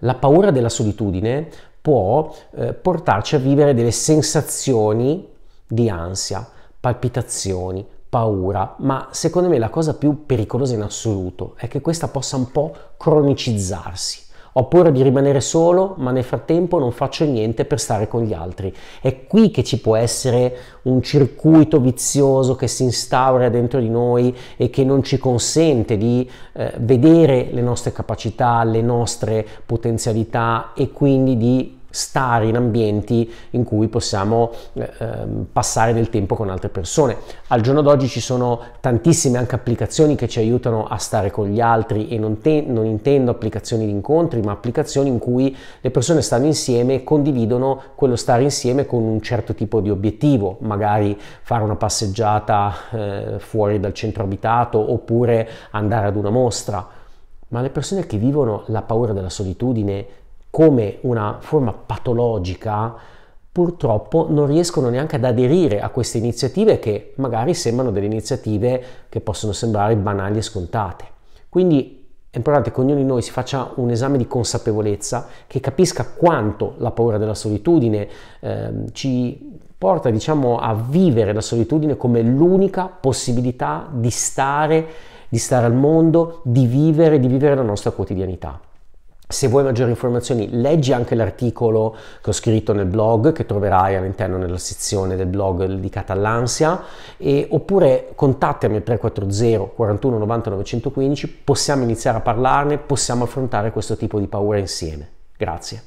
La paura della solitudine può eh, portarci a vivere delle sensazioni di ansia, palpitazioni, paura, ma secondo me la cosa più pericolosa in assoluto è che questa possa un po' cronicizzarsi oppure di rimanere solo ma nel frattempo non faccio niente per stare con gli altri. È qui che ci può essere un circuito vizioso che si instaura dentro di noi e che non ci consente di eh, vedere le nostre capacità, le nostre potenzialità e quindi di stare in ambienti in cui possiamo eh, ehm, passare del tempo con altre persone. Al giorno d'oggi ci sono tantissime anche applicazioni che ci aiutano a stare con gli altri e non, te- non intendo applicazioni di incontri, ma applicazioni in cui le persone stanno insieme e condividono quello stare insieme con un certo tipo di obiettivo, magari fare una passeggiata eh, fuori dal centro abitato oppure andare ad una mostra. Ma le persone che vivono la paura della solitudine come una forma patologica, purtroppo non riescono neanche ad aderire a queste iniziative che magari sembrano delle iniziative che possono sembrare banali e scontate. Quindi è importante che ognuno di noi si faccia un esame di consapevolezza, che capisca quanto la paura della solitudine eh, ci porta diciamo, a vivere la solitudine come l'unica possibilità di stare, di stare al mondo, di vivere, di vivere la nostra quotidianità. Se vuoi maggiori informazioni, leggi anche l'articolo che ho scritto nel blog, che troverai all'interno della sezione del blog dedicata all'ansia, e, oppure contattami al 340 41 90 915, possiamo iniziare a parlarne, possiamo affrontare questo tipo di paura insieme. Grazie.